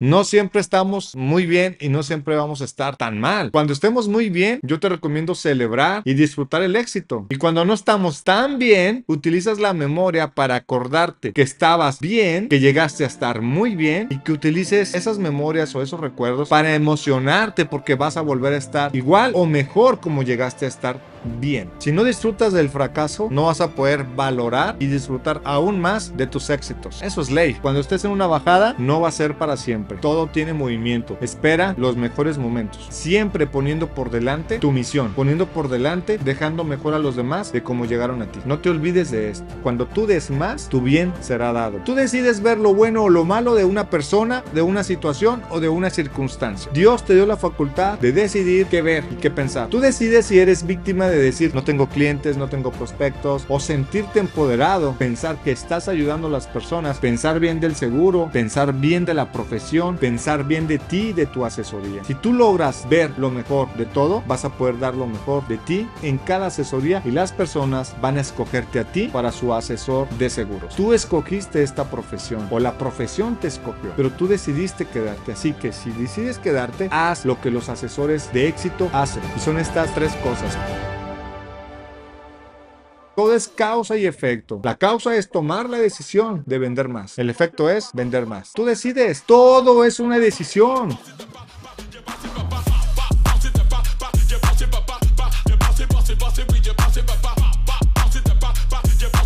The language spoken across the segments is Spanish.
No siempre estamos muy bien y no siempre vamos a estar tan mal. Cuando estemos muy bien, yo te recomiendo celebrar y disfrutar el éxito. Y cuando no estamos tan bien, utilizas la memoria para acordarte que estabas bien, que llegaste a estar muy bien y que utilices esas memorias o esos recuerdos para emocionarte porque vas a volver a estar igual o mejor como llegaste a estar bien. Si no disfrutas del fracaso, no vas a poder valorar y disfrutar aún más de tus éxitos. Eso es ley. Cuando estés en una bajada, no va a ser para siempre. Todo tiene movimiento. Espera los mejores momentos. Siempre poniendo por delante tu misión, poniendo por delante, dejando mejor a los demás de cómo llegaron a ti. No te olvides de esto. Cuando tú des más, tu bien será dado. Tú decides ver lo bueno o lo malo de una persona, de una situación o de una circunstancia. Dios te dio la facultad de decidir qué ver y qué pensar. Tú decides si eres víctima de decir no tengo clientes, no tengo prospectos o sentirte empoderado, pensar que estás ayudando a las personas, pensar bien del seguro, pensar bien de la profesión, pensar bien de ti y de tu asesoría. Si tú logras ver lo mejor de todo, vas a poder dar lo mejor de ti en cada asesoría y las personas van a escogerte a ti para su asesor de seguros. Tú escogiste esta profesión o la profesión te escogió, pero tú decidiste quedarte. Así que si decides quedarte, haz lo que los asesores de éxito hacen. Y son estas tres cosas. Todo es causa y efecto. La causa es tomar la decisión de vender más. El efecto es vender más. Tú decides. Todo es una decisión.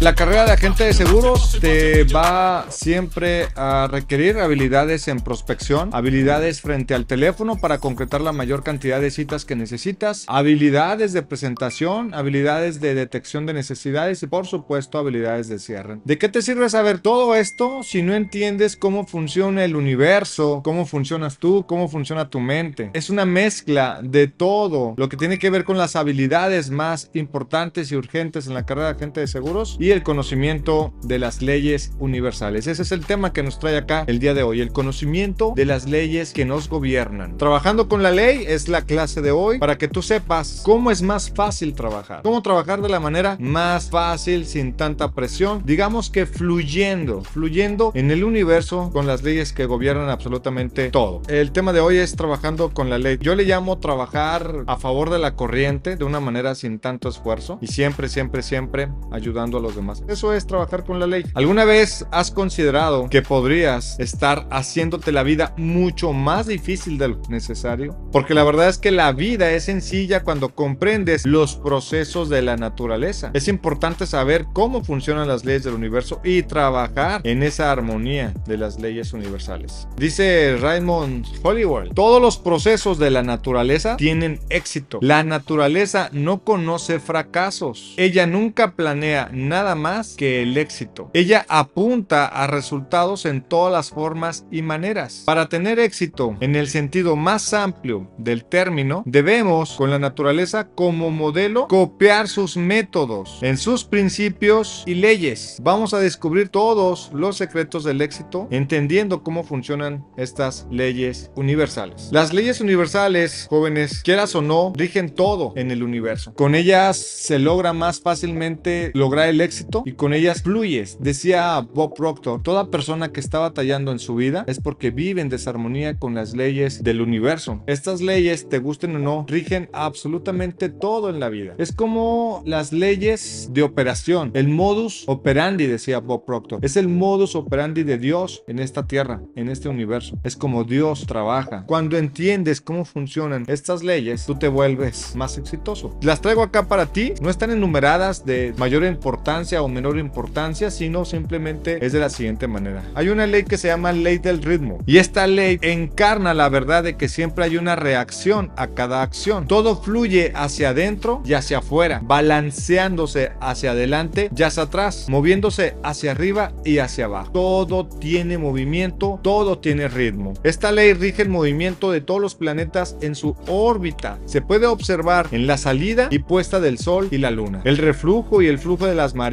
La carrera de agente de seguros te va siempre a requerir habilidades en prospección, habilidades frente al teléfono para concretar la mayor cantidad de citas que necesitas, habilidades de presentación, habilidades de detección de necesidades y por supuesto habilidades de cierre. ¿De qué te sirve saber todo esto si no entiendes cómo funciona el universo, cómo funcionas tú, cómo funciona tu mente? Es una mezcla de todo lo que tiene que ver con las habilidades más importantes y urgentes en la carrera de agente de seguros el conocimiento de las leyes universales. Ese es el tema que nos trae acá el día de hoy, el conocimiento de las leyes que nos gobiernan. Trabajando con la ley es la clase de hoy para que tú sepas cómo es más fácil trabajar, cómo trabajar de la manera más fácil, sin tanta presión, digamos que fluyendo, fluyendo en el universo con las leyes que gobiernan absolutamente todo. El tema de hoy es trabajando con la ley. Yo le llamo trabajar a favor de la corriente de una manera sin tanto esfuerzo y siempre, siempre, siempre ayudando a los demás. Eso es trabajar con la ley. ¿Alguna vez has considerado que podrías estar haciéndote la vida mucho más difícil de lo necesario? Porque la verdad es que la vida es sencilla cuando comprendes los procesos de la naturaleza. Es importante saber cómo funcionan las leyes del universo y trabajar en esa armonía de las leyes universales. Dice Raymond Hollywood todos los procesos de la naturaleza tienen éxito. La naturaleza no conoce fracasos. Ella nunca planea nada más que el éxito. Ella apunta a resultados en todas las formas y maneras. Para tener éxito en el sentido más amplio del término, debemos, con la naturaleza como modelo, copiar sus métodos, en sus principios y leyes. Vamos a descubrir todos los secretos del éxito entendiendo cómo funcionan estas leyes universales. Las leyes universales, jóvenes, quieras o no, rigen todo en el universo. Con ellas se logra más fácilmente lograr el éxito y con ellas fluyes. Decía Bob Proctor, toda persona que está batallando en su vida es porque vive en desarmonía con las leyes del universo. Estas leyes, te gusten o no, rigen absolutamente todo en la vida. Es como las leyes de operación, el modus operandi, decía Bob Proctor. Es el modus operandi de Dios en esta tierra, en este universo. Es como Dios trabaja. Cuando entiendes cómo funcionan estas leyes, tú te vuelves más exitoso. Las traigo acá para ti. No están enumeradas de mayor importancia o menor importancia, sino simplemente es de la siguiente manera. Hay una ley que se llama ley del ritmo y esta ley encarna la verdad de que siempre hay una reacción a cada acción. Todo fluye hacia adentro y hacia afuera, balanceándose hacia adelante y hacia atrás, moviéndose hacia arriba y hacia abajo. Todo tiene movimiento, todo tiene ritmo. Esta ley rige el movimiento de todos los planetas en su órbita. Se puede observar en la salida y puesta del Sol y la Luna, el reflujo y el flujo de las mareas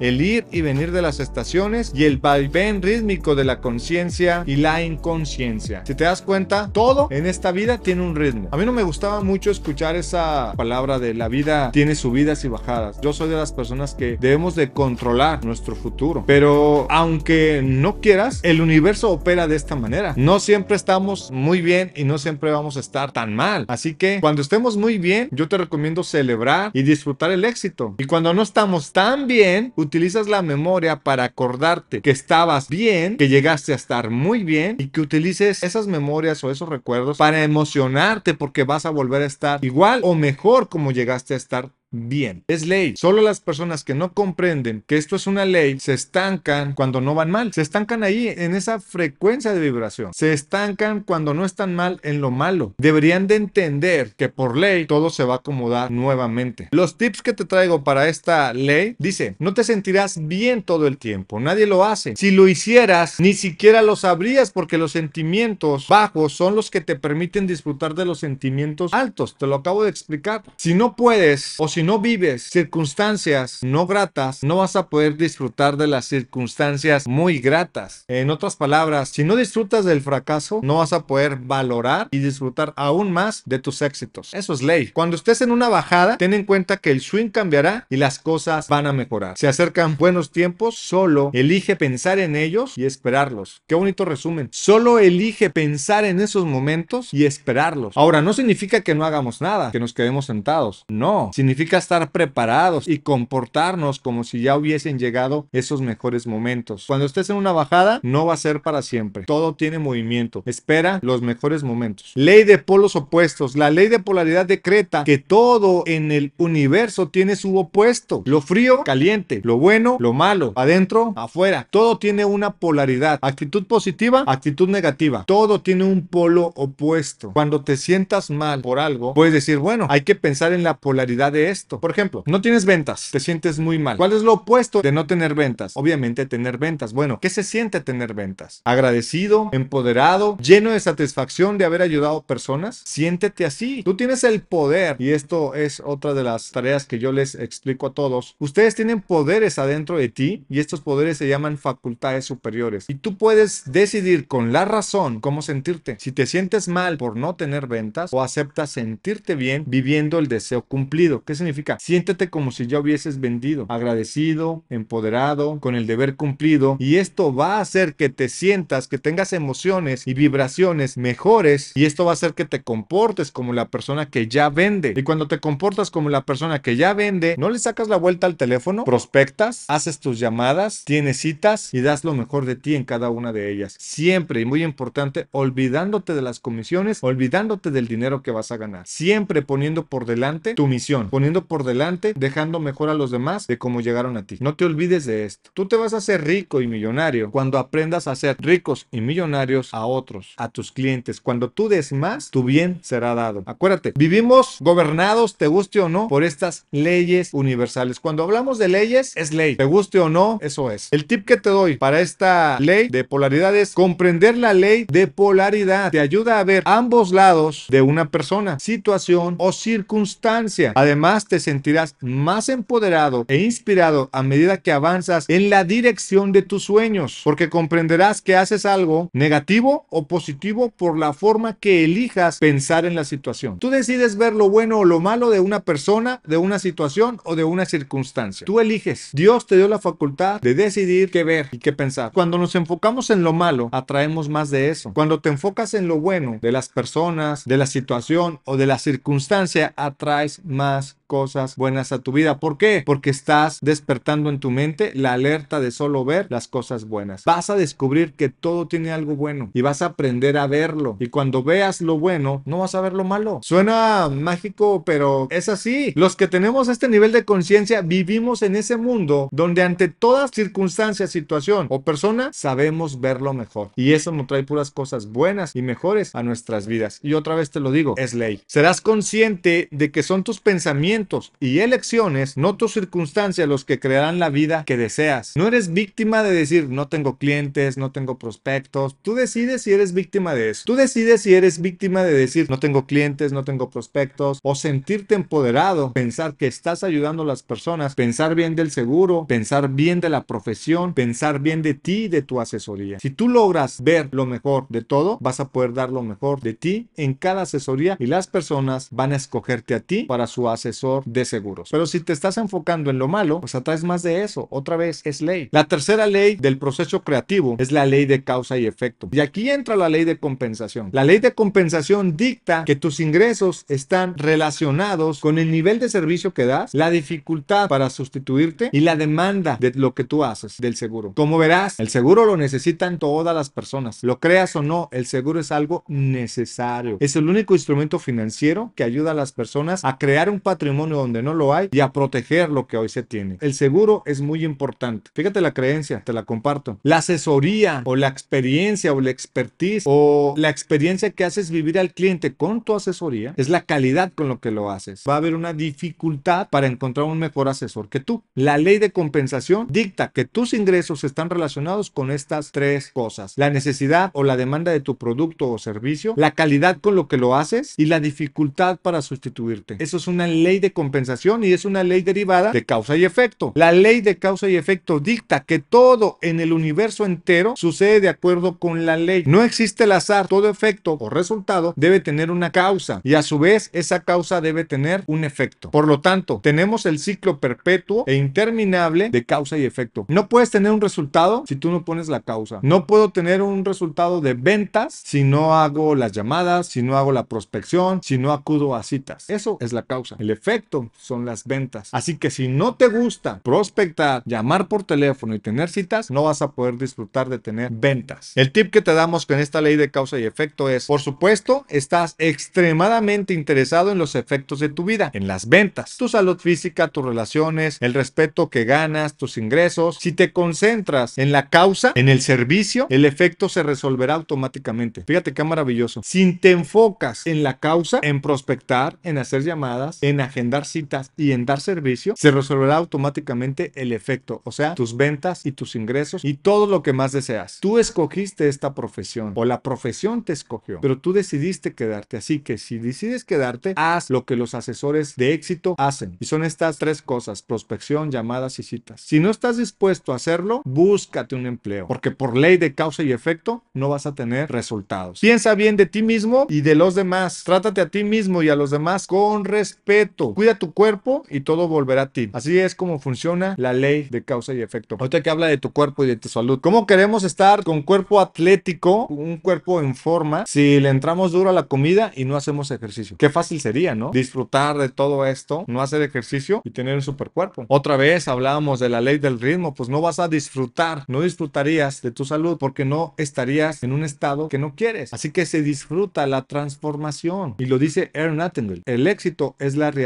el ir y venir de las estaciones y el vaivén rítmico de la conciencia y la inconsciencia. Si te das cuenta, todo en esta vida tiene un ritmo. A mí no me gustaba mucho escuchar esa palabra de la vida tiene subidas y bajadas. Yo soy de las personas que debemos de controlar nuestro futuro. Pero aunque no quieras, el universo opera de esta manera. No siempre estamos muy bien y no siempre vamos a estar tan mal. Así que cuando estemos muy bien, yo te recomiendo celebrar y disfrutar el éxito. Y cuando no estamos tan bien, utilizas la memoria para acordarte que estabas bien, que llegaste a estar muy bien y que utilices esas memorias o esos recuerdos para emocionarte porque vas a volver a estar igual o mejor como llegaste a estar bien. Es ley. Solo las personas que no comprenden que esto es una ley se estancan cuando no van mal. Se estancan ahí en esa frecuencia de vibración. Se estancan cuando no están mal en lo malo. Deberían de entender que por ley todo se va a acomodar nuevamente. Los tips que te traigo para esta ley dice, no te sentirás bien todo el tiempo. Nadie lo hace. Si lo hicieras, ni siquiera lo sabrías porque los sentimientos bajos son los que te permiten disfrutar de los sentimientos altos. Te lo acabo de explicar. Si no puedes o si no vives circunstancias no gratas, no vas a poder disfrutar de las circunstancias muy gratas. En otras palabras, si no disfrutas del fracaso, no vas a poder valorar y disfrutar aún más de tus éxitos. Eso es ley. Cuando estés en una bajada, ten en cuenta que el swing cambiará y las cosas van a mejorar. Se acercan buenos tiempos, solo elige pensar en ellos y esperarlos. Qué bonito resumen. Solo elige pensar en esos momentos y esperarlos. Ahora, no significa que no hagamos nada, que nos quedemos sentados. No, significa estar preparados y comportarnos como si ya hubiesen llegado esos mejores momentos. Cuando estés en una bajada, no va a ser para siempre. Todo tiene movimiento. Espera los mejores momentos. Ley de polos opuestos. La ley de polaridad decreta que todo en el universo tiene su opuesto. Lo frío, caliente. Lo bueno, lo malo. Adentro, afuera. Todo tiene una polaridad. Actitud positiva, actitud negativa. Todo tiene un polo opuesto. Cuando te sientas mal por algo, puedes decir, bueno, hay que pensar en la polaridad de esto por ejemplo, no tienes ventas, te sientes muy mal. ¿Cuál es lo opuesto de no tener ventas? Obviamente tener ventas. Bueno, ¿qué se siente tener ventas? Agradecido, empoderado, lleno de satisfacción de haber ayudado personas. Siéntete así. Tú tienes el poder y esto es otra de las tareas que yo les explico a todos. Ustedes tienen poderes adentro de ti y estos poderes se llaman facultades superiores y tú puedes decidir con la razón cómo sentirte. Si te sientes mal por no tener ventas o aceptas sentirte bien viviendo el deseo cumplido. ¿Qué significa? significa? siéntete como si ya hubieses vendido, agradecido, empoderado, con el deber cumplido. Y esto va a hacer que te sientas, que tengas emociones y vibraciones mejores. Y esto va a hacer que te comportes como la persona que ya vende. Y cuando te comportas como la persona que ya vende, no le sacas la vuelta al teléfono, prospectas, haces tus llamadas, tienes citas y das lo mejor de ti en cada una de ellas. Siempre, y muy importante, olvidándote de las comisiones, olvidándote del dinero que vas a ganar. Siempre poniendo por delante tu misión, por delante, dejando mejor a los demás de cómo llegaron a ti. No te olvides de esto. Tú te vas a hacer rico y millonario cuando aprendas a ser ricos y millonarios a otros, a tus clientes. Cuando tú des más, tu bien será dado. Acuérdate, vivimos gobernados, te guste o no, por estas leyes universales. Cuando hablamos de leyes, es ley. Te guste o no, eso es. El tip que te doy para esta ley de polaridad es comprender la ley de polaridad. Te ayuda a ver ambos lados de una persona, situación o circunstancia. Además, te sentirás más empoderado e inspirado a medida que avanzas en la dirección de tus sueños, porque comprenderás que haces algo negativo o positivo por la forma que elijas pensar en la situación. Tú decides ver lo bueno o lo malo de una persona, de una situación o de una circunstancia. Tú eliges. Dios te dio la facultad de decidir qué ver y qué pensar. Cuando nos enfocamos en lo malo, atraemos más de eso. Cuando te enfocas en lo bueno de las personas, de la situación o de la circunstancia, atraes más cosas buenas a tu vida. ¿Por qué? Porque estás despertando en tu mente la alerta de solo ver las cosas buenas. Vas a descubrir que todo tiene algo bueno y vas a aprender a verlo. Y cuando veas lo bueno, no vas a ver lo malo. Suena mágico, pero es así. Los que tenemos este nivel de conciencia vivimos en ese mundo donde ante todas circunstancia, situación o persona sabemos verlo mejor. Y eso nos trae puras cosas buenas y mejores a nuestras vidas. Y otra vez te lo digo, es ley. Serás consciente de que son tus pensamientos y elecciones, no tus circunstancias, los que crearán la vida que deseas. No eres víctima de decir, no tengo clientes, no tengo prospectos. Tú decides si eres víctima de eso. Tú decides si eres víctima de decir, no tengo clientes, no tengo prospectos, o sentirte empoderado, pensar que estás ayudando a las personas, pensar bien del seguro, pensar bien de la profesión, pensar bien de ti y de tu asesoría. Si tú logras ver lo mejor de todo, vas a poder dar lo mejor de ti en cada asesoría y las personas van a escogerte a ti para su asesor de seguros. Pero si te estás enfocando en lo malo, pues atraes más de eso. Otra vez es ley. La tercera ley del proceso creativo es la ley de causa y efecto. Y aquí entra la ley de compensación. La ley de compensación dicta que tus ingresos están relacionados con el nivel de servicio que das, la dificultad para sustituirte y la demanda de lo que tú haces del seguro. Como verás, el seguro lo necesitan todas las personas. Lo creas o no, el seguro es algo necesario. Es el único instrumento financiero que ayuda a las personas a crear un patrimonio donde no lo hay y a proteger lo que hoy se tiene. El seguro es muy importante. Fíjate la creencia, te la comparto. La asesoría o la experiencia o la expertise o la experiencia que haces vivir al cliente con tu asesoría es la calidad con lo que lo haces. Va a haber una dificultad para encontrar un mejor asesor que tú. La ley de compensación dicta que tus ingresos están relacionados con estas tres cosas. La necesidad o la demanda de tu producto o servicio, la calidad con lo que lo haces y la dificultad para sustituirte. Eso es una ley de compensación y es una ley derivada de causa y efecto. La ley de causa y efecto dicta que todo en el universo entero sucede de acuerdo con la ley. No existe el azar, todo efecto o resultado debe tener una causa y a su vez esa causa debe tener un efecto. Por lo tanto, tenemos el ciclo perpetuo e interminable de causa y efecto. No puedes tener un resultado si tú no pones la causa. No puedo tener un resultado de ventas si no hago las llamadas, si no hago la prospección, si no acudo a citas. Eso es la causa. El efecto son las ventas. Así que si no te gusta prospectar, llamar por teléfono y tener citas, no vas a poder disfrutar de tener ventas. El tip que te damos con esta ley de causa y efecto es, por supuesto, estás extremadamente interesado en los efectos de tu vida, en las ventas, tu salud física, tus relaciones, el respeto que ganas, tus ingresos. Si te concentras en la causa, en el servicio, el efecto se resolverá automáticamente. Fíjate qué maravilloso. Si te enfocas en la causa, en prospectar, en hacer llamadas, en agendar en dar citas y en dar servicio, se resolverá automáticamente el efecto, o sea, tus ventas y tus ingresos y todo lo que más deseas. Tú escogiste esta profesión o la profesión te escogió, pero tú decidiste quedarte, así que si decides quedarte, haz lo que los asesores de éxito hacen. Y son estas tres cosas, prospección, llamadas y citas. Si no estás dispuesto a hacerlo, búscate un empleo, porque por ley de causa y efecto no vas a tener resultados. Piensa bien de ti mismo y de los demás. Trátate a ti mismo y a los demás con respeto. Cuida tu cuerpo y todo volverá a ti. Así es como funciona la ley de causa y efecto. Ahorita que habla de tu cuerpo y de tu salud. ¿Cómo queremos estar con cuerpo atlético, un cuerpo en forma, si le entramos duro a la comida y no hacemos ejercicio? Qué fácil sería, ¿no? Disfrutar de todo esto, no hacer ejercicio y tener un super cuerpo. Otra vez hablábamos de la ley del ritmo, pues no vas a disfrutar, no disfrutarías de tu salud porque no estarías en un estado que no quieres. Así que se disfruta la transformación. Y lo dice Aaron Attenborough. El éxito es la realidad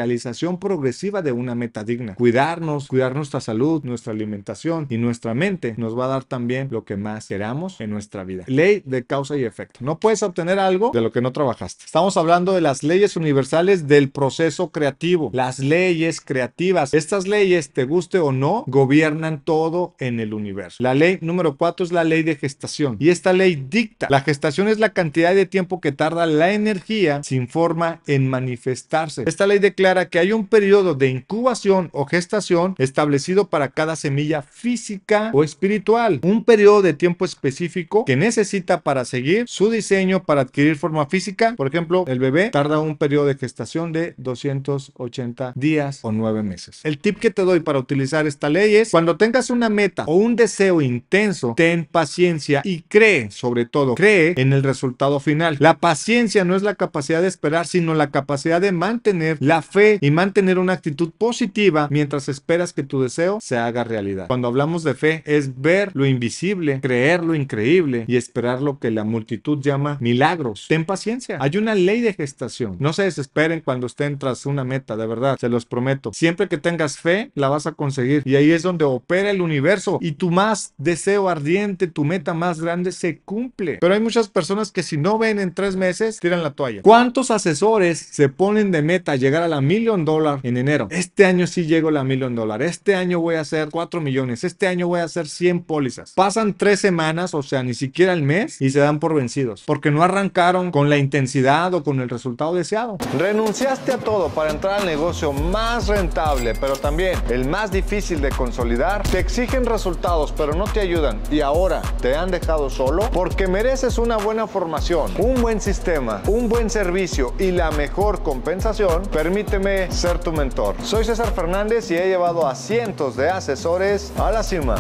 progresiva de una meta digna. Cuidarnos, cuidar nuestra salud, nuestra alimentación y nuestra mente nos va a dar también lo que más queramos en nuestra vida. Ley de causa y efecto. No puedes obtener algo de lo que no trabajaste. Estamos hablando de las leyes universales del proceso creativo, las leyes creativas. Estas leyes, te guste o no, gobiernan todo en el universo. La ley número 4 es la ley de gestación y esta ley dicta. La gestación es la cantidad de tiempo que tarda la energía sin forma en manifestarse. Esta ley declara que hay un periodo de incubación o gestación establecido para cada semilla física o espiritual, un periodo de tiempo específico que necesita para seguir su diseño para adquirir forma física. Por ejemplo, el bebé tarda un periodo de gestación de 280 días o 9 meses. El tip que te doy para utilizar esta ley es cuando tengas una meta o un deseo intenso, ten paciencia y cree, sobre todo, cree en el resultado final. La paciencia no es la capacidad de esperar, sino la capacidad de mantener la fe y mantener una actitud positiva mientras esperas que tu deseo se haga realidad. Cuando hablamos de fe es ver lo invisible, creer lo increíble y esperar lo que la multitud llama milagros. Ten paciencia, hay una ley de gestación. No se desesperen cuando estén tras una meta, de verdad, se los prometo. Siempre que tengas fe, la vas a conseguir y ahí es donde opera el universo y tu más deseo ardiente, tu meta más grande se cumple. Pero hay muchas personas que si no ven en tres meses, tiran la toalla. ¿Cuántos asesores se ponen de meta llegar a la mil million en enero. Este año sí llego a la million dólares Este año voy a hacer 4 millones. Este año voy a hacer 100 pólizas. Pasan 3 semanas, o sea, ni siquiera el mes, y se dan por vencidos porque no arrancaron con la intensidad o con el resultado deseado. Renunciaste a todo para entrar al negocio más rentable, pero también el más difícil de consolidar. Te exigen resultados, pero no te ayudan y ahora te han dejado solo porque mereces una buena formación, un buen sistema, un buen servicio y la mejor compensación. Permíteme ser tu mentor. Soy César Fernández y he llevado a cientos de asesores a la cima.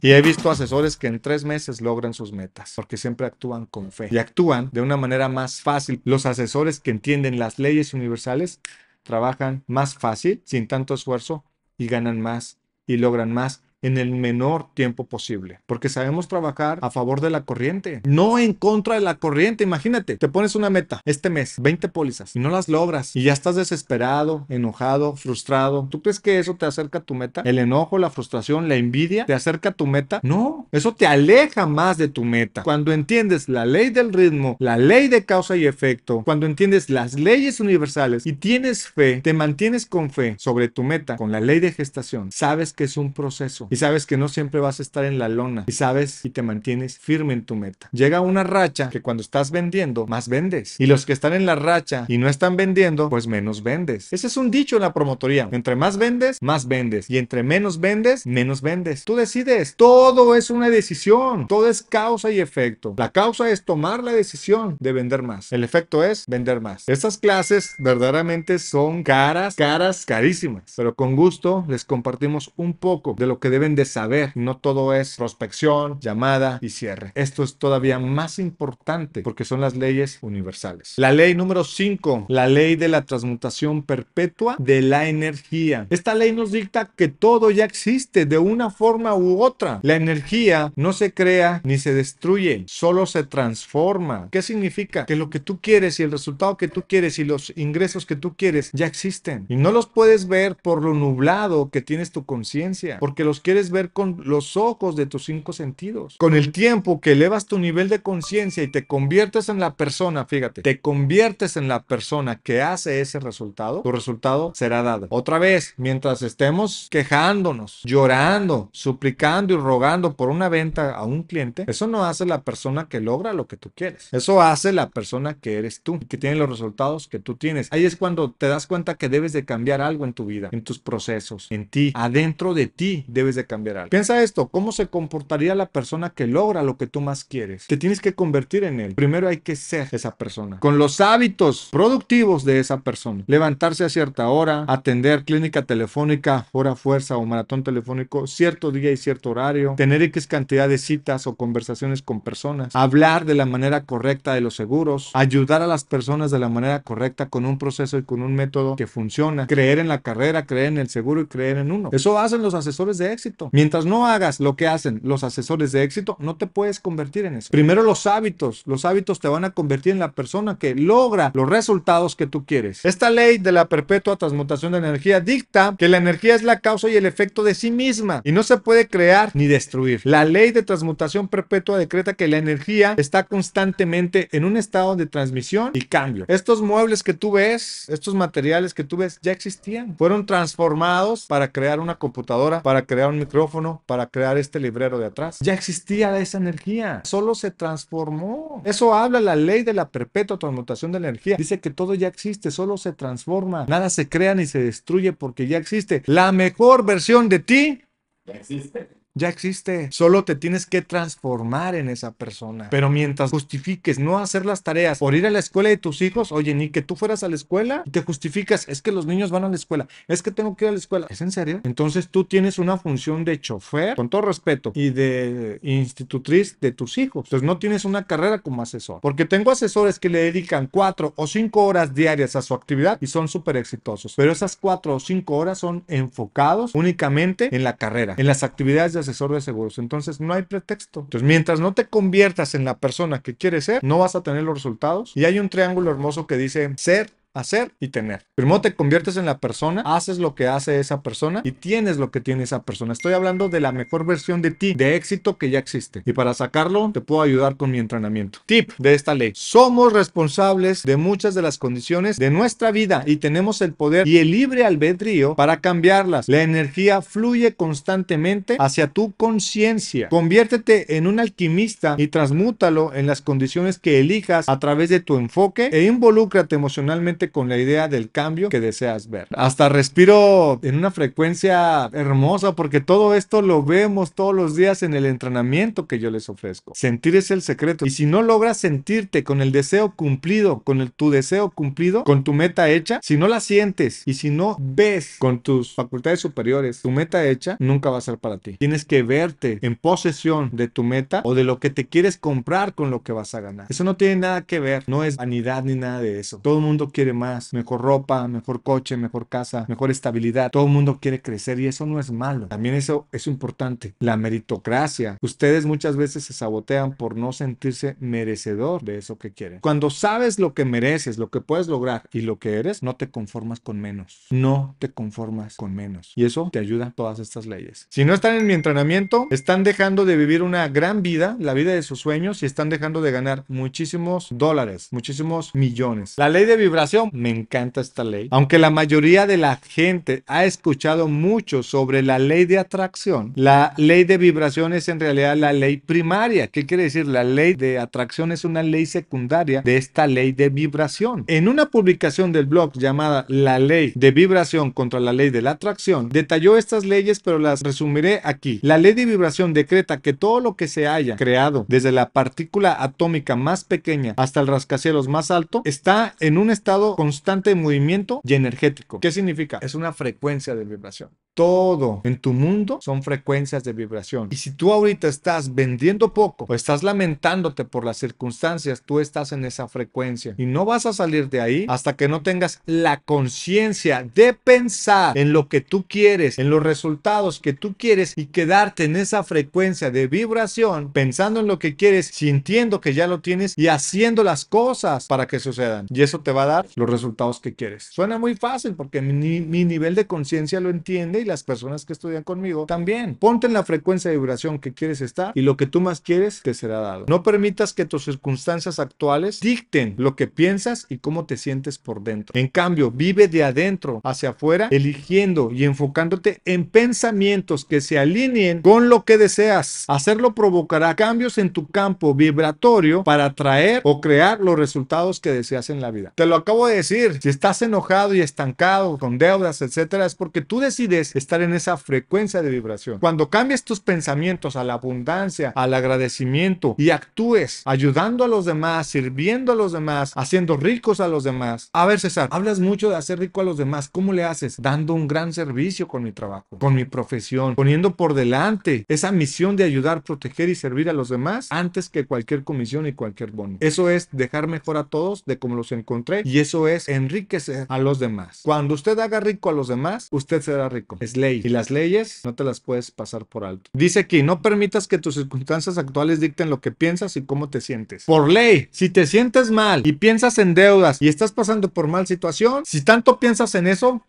Y he visto asesores que en tres meses logran sus metas, porque siempre actúan con fe y actúan de una manera más fácil. Los asesores que entienden las leyes universales trabajan más fácil, sin tanto esfuerzo, y ganan más y logran más en el menor tiempo posible, porque sabemos trabajar a favor de la corriente, no en contra de la corriente. Imagínate, te pones una meta este mes, 20 pólizas, y no las logras, y ya estás desesperado, enojado, frustrado. ¿Tú crees que eso te acerca a tu meta? El enojo, la frustración, la envidia, ¿te acerca a tu meta? No, eso te aleja más de tu meta. Cuando entiendes la ley del ritmo, la ley de causa y efecto, cuando entiendes las leyes universales y tienes fe, te mantienes con fe sobre tu meta, con la ley de gestación, sabes que es un proceso y sabes que no siempre vas a estar en la lona y sabes y te mantienes firme en tu meta. Llega una racha que cuando estás vendiendo, más vendes. Y los que están en la racha y no están vendiendo, pues menos vendes. Ese es un dicho en la promotoría. Entre más vendes, más vendes. Y entre menos vendes, menos vendes. Tú decides. Todo es una decisión. Todo es causa y efecto. La causa es tomar la decisión de vender más. El efecto es vender más. Estas clases verdaderamente son caras, caras, carísimas. Pero con gusto les compartimos un poco de lo que debe deben de saber. No todo es prospección, llamada y cierre. Esto es todavía más importante porque son las leyes universales. La ley número 5, la ley de la transmutación perpetua de la energía. Esta ley nos dicta que todo ya existe de una forma u otra. La energía no se crea ni se destruye, solo se transforma. ¿Qué significa? Que lo que tú quieres y el resultado que tú quieres y los ingresos que tú quieres ya existen. Y no los puedes ver por lo nublado que tienes tu conciencia, porque los que quieres ver con los ojos de tus cinco sentidos. Con el tiempo que elevas tu nivel de conciencia y te conviertes en la persona, fíjate, te conviertes en la persona que hace ese resultado, tu resultado será dado. Otra vez, mientras estemos quejándonos, llorando, suplicando y rogando por una venta a un cliente, eso no hace la persona que logra lo que tú quieres. Eso hace la persona que eres tú, que tiene los resultados que tú tienes. Ahí es cuando te das cuenta que debes de cambiar algo en tu vida, en tus procesos, en ti, adentro de ti debes de cambiar algo. Piensa esto, ¿cómo se comportaría la persona que logra lo que tú más quieres? Te tienes que convertir en él. Primero hay que ser esa persona, con los hábitos productivos de esa persona. Levantarse a cierta hora, atender clínica telefónica, hora fuerza o maratón telefónico, cierto día y cierto horario, tener X cantidad de citas o conversaciones con personas, hablar de la manera correcta de los seguros, ayudar a las personas de la manera correcta con un proceso y con un método que funciona, creer en la carrera, creer en el seguro y creer en uno. Eso hacen los asesores de éxito. Mientras no hagas lo que hacen los asesores de éxito, no te puedes convertir en eso. Primero los hábitos. Los hábitos te van a convertir en la persona que logra los resultados que tú quieres. Esta ley de la perpetua transmutación de energía dicta que la energía es la causa y el efecto de sí misma y no se puede crear ni destruir. La ley de transmutación perpetua decreta que la energía está constantemente en un estado de transmisión y cambio. Estos muebles que tú ves, estos materiales que tú ves ya existían. Fueron transformados para crear una computadora, para crear un micrófono para crear este librero de atrás. Ya existía esa energía, solo se transformó. Eso habla la ley de la perpetua transmutación de la energía. Dice que todo ya existe, solo se transforma. Nada se crea ni se destruye porque ya existe. La mejor versión de ti ya existe ya existe. Solo te tienes que transformar en esa persona. Pero mientras justifiques no hacer las tareas por ir a la escuela de tus hijos, oye, ni que tú fueras a la escuela, te justificas, es que los niños van a la escuela, es que tengo que ir a la escuela. ¿Es en serio? Entonces tú tienes una función de chofer, con todo respeto, y de institutriz de tus hijos. Entonces no tienes una carrera como asesor. Porque tengo asesores que le dedican cuatro o cinco horas diarias a su actividad y son súper exitosos. Pero esas cuatro o cinco horas son enfocados únicamente en la carrera, en las actividades de asesor de seguros. Entonces no hay pretexto. Entonces mientras no te conviertas en la persona que quieres ser, no vas a tener los resultados. Y hay un triángulo hermoso que dice ser, hacer y tener. Primero te conviertes en la persona, haces lo que hace esa persona y tienes lo que tiene esa persona. Estoy hablando de la mejor versión de ti, de éxito que ya existe. Y para sacarlo, te puedo ayudar con mi entrenamiento. Tip de esta ley. Somos responsables de muchas de las condiciones de nuestra vida y tenemos el poder y el libre albedrío para cambiarlas. La energía fluye constantemente hacia tu conciencia. Conviértete en un alquimista y transmútalo en las condiciones que elijas a través de tu enfoque e involúcrate emocionalmente con la idea del cambio que deseas ver. Hasta respiro en una frecuencia hermosa porque todo esto lo vemos todos los días en el entrenamiento que yo les ofrezco. Sentir es el secreto. Y si no logras sentirte con el deseo cumplido, con tu deseo cumplido, con tu meta hecha, si no la sientes y si no ves con tus facultades superiores tu meta hecha, nunca va a ser para ti. Tienes que verte en posesión de tu meta o de lo que te quieres comprar con lo que vas a ganar. Eso no tiene nada que ver, no es vanidad ni nada de eso. Todo el mundo quiere más, mejor ropa, mejor coche, mejor casa, mejor estabilidad. Todo el mundo quiere crecer y eso no es malo. También eso es importante. La meritocracia. Ustedes muchas veces se sabotean por no sentirse merecedor de eso que quieren. Cuando sabes lo que mereces, lo que puedes lograr y lo que eres, no te conformas con menos. No te conformas con menos. Y eso te ayuda todas estas leyes. Si no están en mi entrenamiento, están dejando de vivir una gran vida, la vida de sus sueños y están dejando de ganar muchísimos dólares, muchísimos millones. La ley de vibración me encanta esta ley. Aunque la mayoría de la gente ha escuchado mucho sobre la ley de atracción, la ley de vibración es en realidad la ley primaria. ¿Qué quiere decir? La ley de atracción es una ley secundaria de esta ley de vibración. En una publicación del blog llamada La ley de vibración contra la ley de la atracción, detalló estas leyes, pero las resumiré aquí. La ley de vibración decreta que todo lo que se haya creado, desde la partícula atómica más pequeña hasta el rascacielos más alto, está en un estado constante movimiento y energético. ¿Qué significa? Es una frecuencia de vibración. Todo en tu mundo son frecuencias de vibración. Y si tú ahorita estás vendiendo poco o estás lamentándote por las circunstancias, tú estás en esa frecuencia. Y no vas a salir de ahí hasta que no tengas la conciencia de pensar en lo que tú quieres, en los resultados que tú quieres y quedarte en esa frecuencia de vibración, pensando en lo que quieres, sintiendo que ya lo tienes y haciendo las cosas para que sucedan. Y eso te va a dar resultados que quieres. Suena muy fácil porque mi, nivel de conciencia lo entiende y las personas que estudian conmigo también. Ponte en la frecuencia de vibración que quieres estar y lo que tú más quieres te será dado. No permitas que tus circunstancias actuales dicten lo que piensas y cómo te sientes por dentro. En cambio, vive de adentro hacia afuera, eligiendo y enfocándote en pensamientos que se alineen con lo que deseas. Hacerlo provocará cambios en tu campo vibratorio para atraer o crear los resultados que deseas en la vida. Te lo acabo de decir, si estás enojado y estancado con deudas, etcétera, es porque tú decides estar en esa frecuencia de vibración. Cuando cambias tus pensamientos a la abundancia, al agradecimiento y actúes ayudando a los demás, sirviendo a los demás, haciendo ricos a los demás. A ver, César, hablas mucho de hacer rico a los demás. ¿Cómo le haces? Dando un gran servicio con mi trabajo, con mi profesión, poniendo por delante esa misión de ayudar, proteger y servir a los demás antes que cualquier comisión y cualquier bono. Eso es dejar mejor a todos de como los encontré y es eso es enriquecer a los demás. Cuando usted haga rico a los demás, usted será rico. Es ley. Y las leyes no te las puedes pasar por alto. Dice aquí, no permitas que tus circunstancias actuales dicten lo que piensas y cómo te sientes. Por ley, si te sientes mal y piensas en deudas y estás pasando por mal situación, si tanto piensas en eso,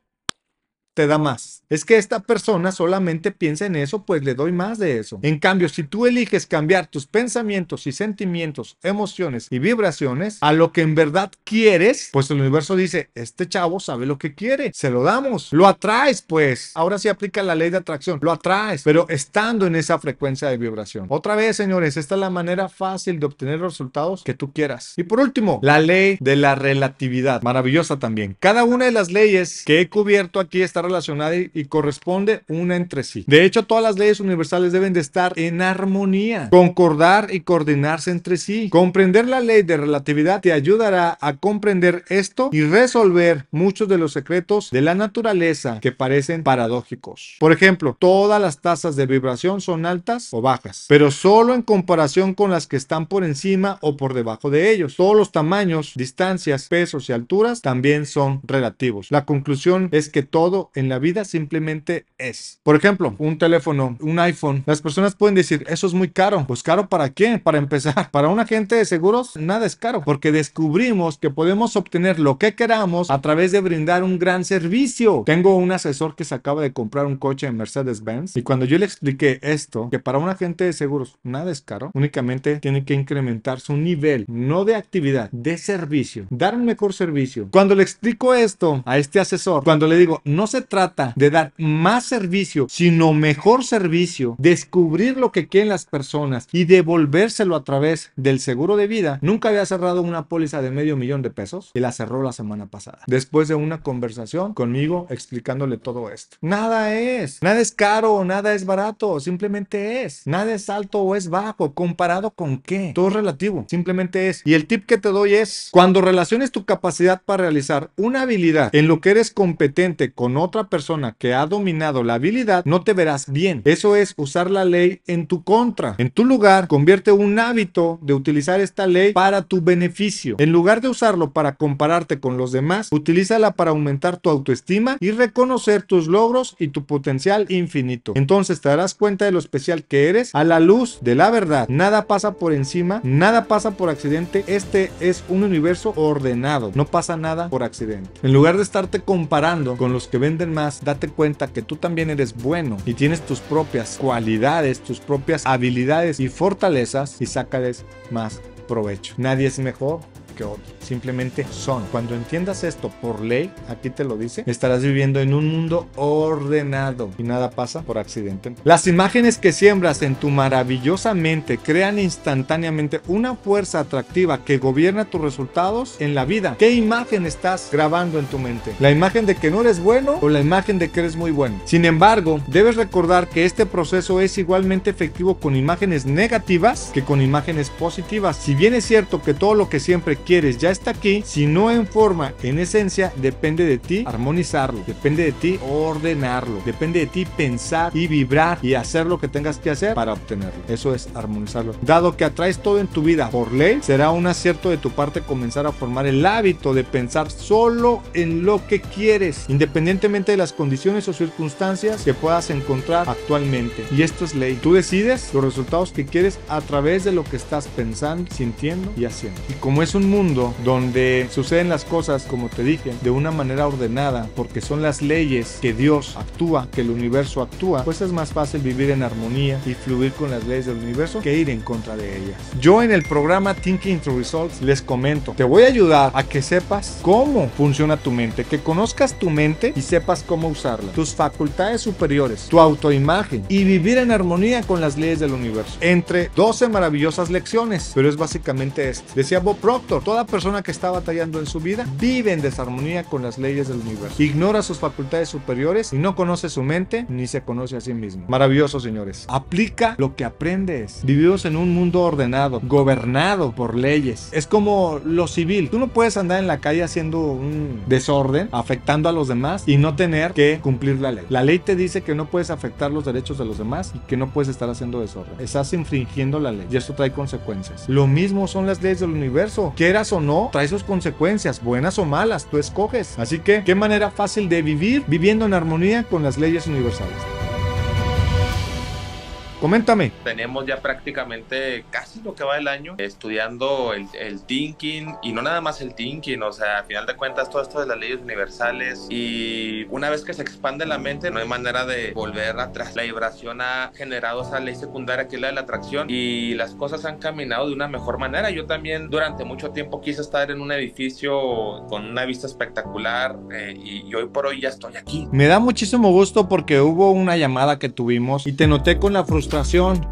te da más. Es que esta persona solamente piensa en eso, pues le doy más de eso. En cambio, si tú eliges cambiar tus pensamientos y sentimientos, emociones y vibraciones a lo que en verdad quieres, pues el universo dice, este chavo sabe lo que quiere, se lo damos, lo atraes pues. Ahora sí aplica la ley de atracción, lo atraes, pero estando en esa frecuencia de vibración. Otra vez, señores, esta es la manera fácil de obtener los resultados que tú quieras. Y por último, la ley de la relatividad, maravillosa también. Cada una de las leyes que he cubierto aquí está relacionada y, corresponde una entre sí. De hecho, todas las leyes universales deben de estar en armonía, concordar y coordinarse entre sí. Comprender la ley de relatividad te ayudará a comprender esto y resolver muchos de los secretos de la naturaleza que parecen paradójicos. Por ejemplo, todas las tasas de vibración son altas o bajas, pero solo en comparación con las que están por encima o por debajo de ellos. Todos los tamaños, distancias, pesos y alturas también son relativos. La conclusión es que todo en la vida simplemente es. Por ejemplo, un teléfono, un iPhone. Las personas pueden decir, eso es muy caro. Pues caro para qué? Para empezar. Para un agente de seguros, nada es caro. Porque descubrimos que podemos obtener lo que queramos a través de brindar un gran servicio. Tengo un asesor que se acaba de comprar un coche en Mercedes-Benz. Y cuando yo le expliqué esto, que para un agente de seguros nada es caro, únicamente tiene que incrementar su nivel, no de actividad, de servicio. Dar un mejor servicio. Cuando le explico esto a este asesor, cuando le digo, no se trata de dar más servicio, sino mejor servicio, descubrir lo que quieren las personas y devolvérselo a través del seguro de vida, nunca había cerrado una póliza de medio millón de pesos y la cerró la semana pasada. Después de una conversación conmigo explicándole todo esto. Nada es, nada es caro, nada es barato, simplemente es. Nada es alto o es bajo, comparado con qué. Todo es relativo, simplemente es. Y el tip que te doy es, cuando relaciones tu capacidad para realizar una habilidad en lo que eres competente con otra, otra persona que ha dominado la habilidad, no te verás bien. Eso es usar la ley en tu contra. En tu lugar, convierte un hábito de utilizar esta ley para tu beneficio. En lugar de usarlo para compararte con los demás, utilízala para aumentar tu autoestima y reconocer tus logros y tu potencial infinito. Entonces te darás cuenta de lo especial que eres a la luz de la verdad. Nada pasa por encima, nada pasa por accidente. Este es un universo ordenado. No pasa nada por accidente. En lugar de estarte comparando con los que venden más, date cuenta que tú también eres bueno y tienes tus propias cualidades, tus propias habilidades y fortalezas y sácales más provecho. Nadie es mejor que Simplemente son. Cuando entiendas esto por ley, aquí te lo dice, estarás viviendo en un mundo ordenado y nada pasa por accidente. Las imágenes que siembras en tu maravillosa mente crean instantáneamente una fuerza atractiva que gobierna tus resultados en la vida. ¿Qué imagen estás grabando en tu mente? ¿La imagen de que no eres bueno o la imagen de que eres muy bueno? Sin embargo, debes recordar que este proceso es igualmente efectivo con imágenes negativas que con imágenes positivas. Si bien es cierto que todo lo que siempre quieres ya está aquí, si no en forma, en esencia, depende de ti armonizarlo, depende de ti ordenarlo, depende de ti pensar y vibrar y hacer lo que tengas que hacer para obtenerlo. Eso es armonizarlo. Dado que atraes todo en tu vida por ley, será un acierto de tu parte comenzar a formar el hábito de pensar solo en lo que quieres, independientemente de las condiciones o circunstancias que puedas encontrar actualmente. Y esto es ley. Tú decides los resultados que quieres a través de lo que estás pensando, sintiendo y haciendo. Y como es un mundo donde suceden las cosas, como te dije, de una manera ordenada, porque son las leyes que Dios actúa, que el universo actúa, pues es más fácil vivir en armonía y fluir con las leyes del universo que ir en contra de ellas. Yo en el programa Thinking to Results les comento, te voy a ayudar a que sepas cómo funciona tu mente, que conozcas tu mente y sepas cómo usarla, tus facultades superiores, tu autoimagen y vivir en armonía con las leyes del universo. Entre 12 maravillosas lecciones, pero es básicamente esto. Decía Bob Proctor, toda persona que está batallando en su vida, vive en desarmonía con las leyes del universo. Ignora sus facultades superiores y no conoce su mente ni se conoce a sí mismo. Maravilloso, señores. Aplica lo que aprendes. Vivimos en un mundo ordenado, gobernado por leyes. Es como lo civil. Tú no puedes andar en la calle haciendo un desorden, afectando a los demás y no tener que cumplir la ley. La ley te dice que no puedes afectar los derechos de los demás y que no puedes estar haciendo desorden. Estás infringiendo la ley y eso trae consecuencias. Lo mismo son las leyes del universo. ¿Qué o no, trae sus consecuencias, buenas o malas, tú escoges. Así que, qué manera fácil de vivir viviendo en armonía con las leyes universales. Coméntame. Tenemos ya prácticamente casi lo que va el año estudiando el, thinking y no nada más el thinking, o sea, a final de cuentas todo esto de las leyes universales y una vez que se expande la mente no hay manera de volver atrás. La vibración ha generado esa ley secundaria que es la de la atracción y las cosas han caminado de una mejor manera. Yo también durante mucho tiempo quise estar en un edificio con una vista espectacular eh, y hoy por hoy ya estoy aquí. Me da muchísimo gusto porque hubo una llamada que tuvimos y te noté con la frustración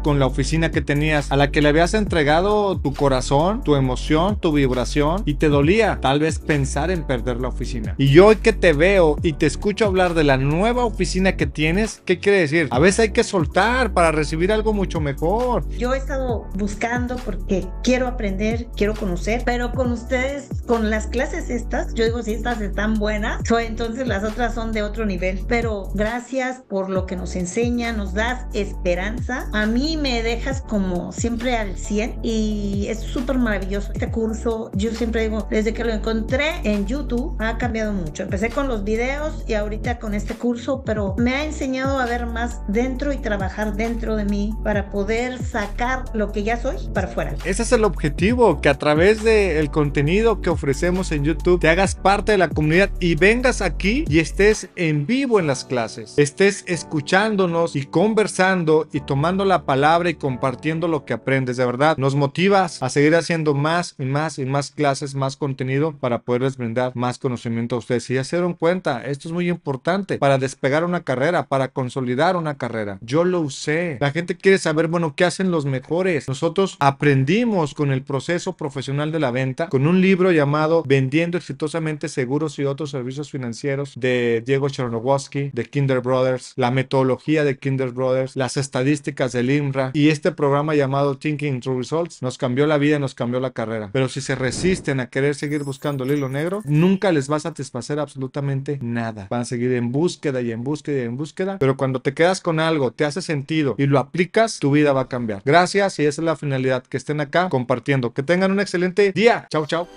con la oficina que tenías, a la que le habías entregado tu corazón, tu emoción, tu vibración y te dolía tal vez pensar en perder la oficina. Y yo hoy que te veo y te escucho hablar de la nueva oficina que tienes, ¿qué quiere decir? A veces hay que soltar para recibir algo mucho mejor. Yo he estado buscando porque quiero aprender, quiero conocer, pero con ustedes, con las clases estas, yo digo si estas están buenas, entonces las otras son de otro nivel, pero gracias por lo que nos enseña, nos das esperanza a mí me dejas como siempre al 100 y es súper maravilloso este curso. Yo siempre digo, desde que lo encontré en YouTube ha cambiado mucho. Empecé con los videos y ahorita con este curso, pero me ha enseñado a ver más dentro y trabajar dentro de mí para poder sacar lo que ya soy para afuera. Ese es el objetivo, que a través del contenido que ofrecemos en YouTube te hagas parte de la comunidad y vengas aquí y estés en vivo en las clases, estés escuchándonos y conversando y tomando la palabra y compartiendo lo que aprendes. De verdad, nos motivas a seguir haciendo más y más y más clases, más contenido para poderles brindar más conocimiento a ustedes. y ya se dieron cuenta, esto es muy importante para despegar una carrera, para consolidar una carrera. Yo lo usé. La gente quiere saber, bueno, ¿qué hacen los mejores? Nosotros aprendimos con el proceso profesional de la venta, con un libro llamado Vendiendo exitosamente seguros y otros servicios financieros de Diego Chernowski, de Kinder Brothers, la metodología de Kinder Brothers, las estadísticas del IMRA y este programa llamado Thinking True Results nos cambió la vida y nos cambió la carrera. Pero si se resisten a querer seguir buscando el hilo negro, nunca les va a satisfacer absolutamente nada. Van a seguir en búsqueda y en búsqueda y en búsqueda, pero cuando te quedas con algo, te hace sentido y lo aplicas, tu vida va a cambiar. Gracias y esa es la finalidad, que estén acá compartiendo. Que tengan un excelente día. Chao, chao.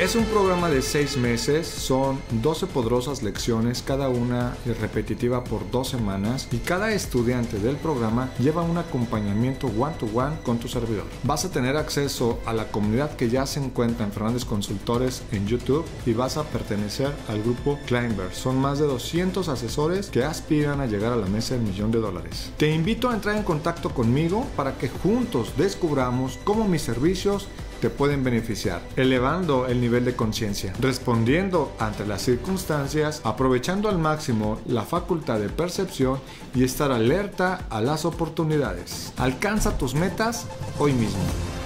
Es un programa de seis meses, son 12 poderosas lecciones, cada una repetitiva por dos semanas y cada estudiante del programa lleva un acompañamiento one-to-one con tu servidor. Vas a tener acceso a la comunidad que ya se encuentra en Fernández Consultores en YouTube y vas a pertenecer al grupo Climber. Son más de 200 asesores que aspiran a llegar a la mesa del millón de dólares. Te invito a entrar en contacto conmigo para que juntos descubramos cómo mis servicios te pueden beneficiar, elevando el nivel de conciencia, respondiendo ante las circunstancias, aprovechando al máximo la facultad de percepción y estar alerta a las oportunidades. Alcanza tus metas hoy mismo.